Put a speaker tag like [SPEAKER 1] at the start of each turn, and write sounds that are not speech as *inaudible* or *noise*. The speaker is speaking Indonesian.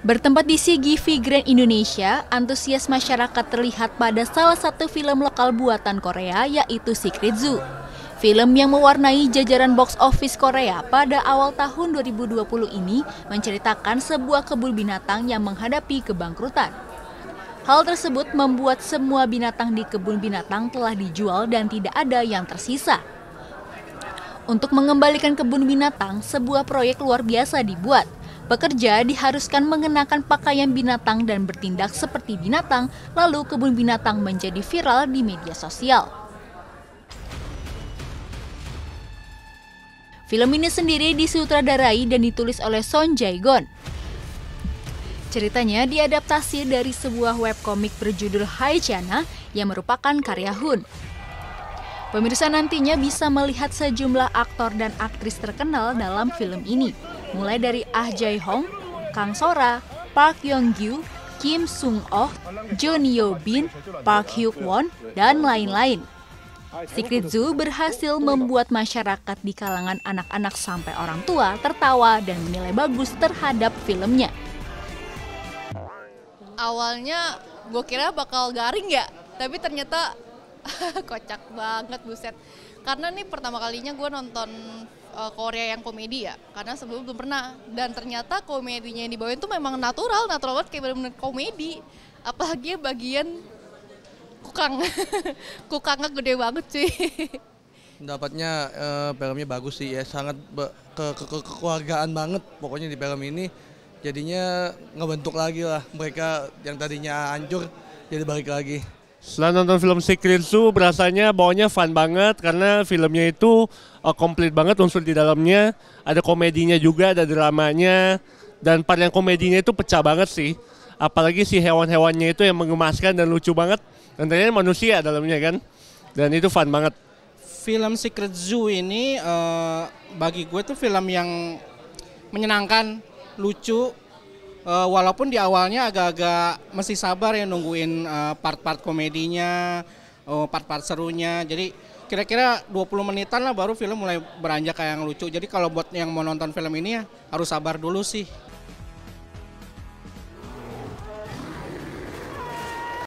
[SPEAKER 1] Bertempat di CGV Grand Indonesia, antusias masyarakat terlihat pada salah satu film lokal buatan Korea yaitu Secret Zoo. Film yang mewarnai jajaran box office Korea pada awal tahun 2020 ini menceritakan sebuah kebun binatang yang menghadapi kebangkrutan. Hal tersebut membuat semua binatang di kebun binatang telah dijual dan tidak ada yang tersisa. Untuk mengembalikan kebun binatang, sebuah proyek luar biasa dibuat – Pekerja diharuskan mengenakan pakaian binatang dan bertindak seperti binatang, lalu kebun binatang menjadi viral di media sosial. Film ini sendiri disutradarai dan ditulis oleh Son Jae-gon. Ceritanya diadaptasi dari sebuah webkomik berjudul Hai Chana yang merupakan karya Hun. Pemirsa nantinya bisa melihat sejumlah aktor dan aktris terkenal dalam film ini mulai dari Ah Jae Hong, Kang Sora, Park Yong Gyu, Kim Sung Oh, John Yo Bin, Park Hyuk Won, dan lain-lain. Secret Zoo berhasil membuat masyarakat di kalangan anak-anak sampai orang tua tertawa dan menilai bagus terhadap filmnya.
[SPEAKER 2] Awalnya gue kira bakal garing ya, tapi ternyata *laughs* kocak banget buset karena nih pertama kalinya gue nonton uh, Korea yang komedi ya karena sebelum belum pernah dan ternyata komedinya yang dibawain tuh memang natural natural banget kayak bener-bener komedi apalagi bagian kukang *laughs* kukangnya gede banget sih
[SPEAKER 3] *laughs* dapatnya uh, filmnya bagus sih ya sangat ke, ke, ke kekeluargaan banget pokoknya di film ini jadinya ngebentuk lagi lah mereka yang tadinya hancur jadi balik lagi setelah nonton film Secret Zoo berasanya bawahnya fun banget karena filmnya itu uh, komplit banget unsur di dalamnya. Ada komedinya juga, ada dramanya dan part yang komedinya itu pecah banget sih. Apalagi si hewan-hewannya itu yang mengemaskan dan lucu banget. Dan ternyata manusia dalamnya kan. Dan itu fun banget.
[SPEAKER 4] Film Secret Zoo ini uh, bagi gue tuh film yang menyenangkan, lucu, uh, walaupun di awalnya agak-agak masih sabar ya nungguin part eh, part-part komedinya, part oh, part-part serunya. Jadi kira-kira 20 menitan lah baru film mulai beranjak kayak yang lucu. Jadi kalau buat yang mau nonton film ini ya harus sabar dulu sih.